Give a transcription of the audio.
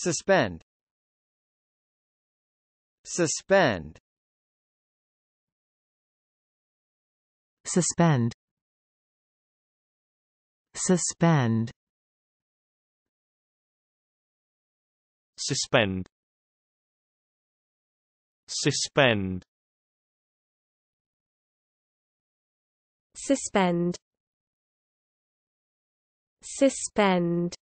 Suspend. Suspend. Suspend. Suspend. Suspend. Suspend. Suspend. Suspend.